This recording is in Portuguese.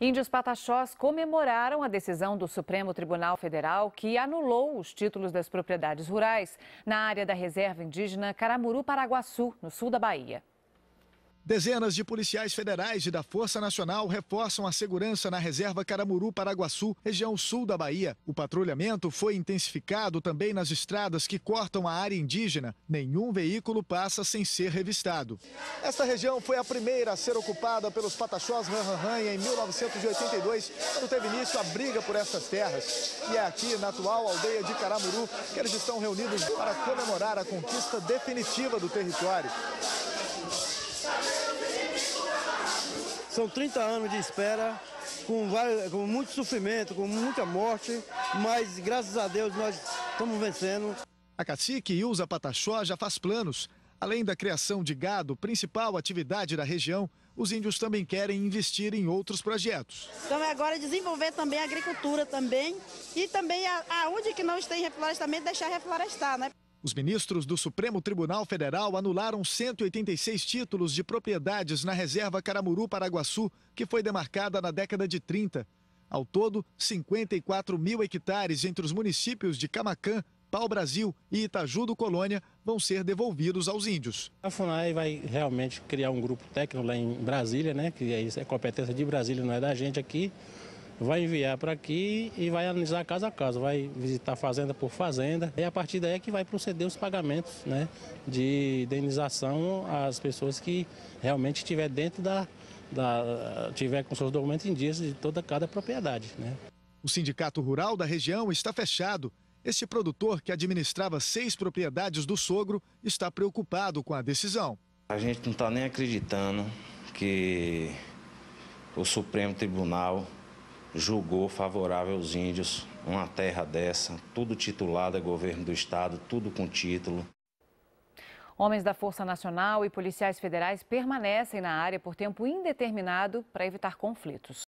Índios pataxós comemoraram a decisão do Supremo Tribunal Federal que anulou os títulos das propriedades rurais na área da reserva indígena Caramuru Paraguaçu, no sul da Bahia. Dezenas de policiais federais e da Força Nacional reforçam a segurança na reserva Caramuru-Paraguaçu, região sul da Bahia. O patrulhamento foi intensificado também nas estradas que cortam a área indígena. Nenhum veículo passa sem ser revistado. Esta região foi a primeira a ser ocupada pelos pataxós Ranranhanha em 1982, quando teve início a briga por essas terras. E é aqui, na atual aldeia de Caramuru, que eles estão reunidos para comemorar a conquista definitiva do território. São 30 anos de espera, com, vários, com muito sofrimento, com muita morte, mas graças a Deus nós estamos vencendo. A Cacique e Usa Pataxó já faz planos. Além da criação de gado, principal atividade da região, os índios também querem investir em outros projetos. Então é agora desenvolver também a agricultura também e também aonde que não tem reflorestamento, deixar reflorestar, né? Os ministros do Supremo Tribunal Federal anularam 186 títulos de propriedades na reserva Caramuru-Paraguaçu, que foi demarcada na década de 30. Ao todo, 54 mil hectares entre os municípios de Camacã, Pau Brasil e Itaju do Colônia vão ser devolvidos aos índios. A FUNAI vai realmente criar um grupo técnico lá em Brasília, né? que é, é competência de Brasília, não é da gente aqui vai enviar para aqui e vai analisar casa a casa, vai visitar fazenda por fazenda. E a partir daí é que vai proceder os pagamentos né, de indenização às pessoas que realmente estiver dentro da, da tiver com seus documentos em dias de toda cada propriedade. Né. O sindicato rural da região está fechado. Este produtor, que administrava seis propriedades do sogro, está preocupado com a decisão. A gente não está nem acreditando que o Supremo Tribunal julgou favorável aos índios uma terra dessa, tudo titulada é governo do estado, tudo com título. Homens da Força Nacional e policiais federais permanecem na área por tempo indeterminado para evitar conflitos.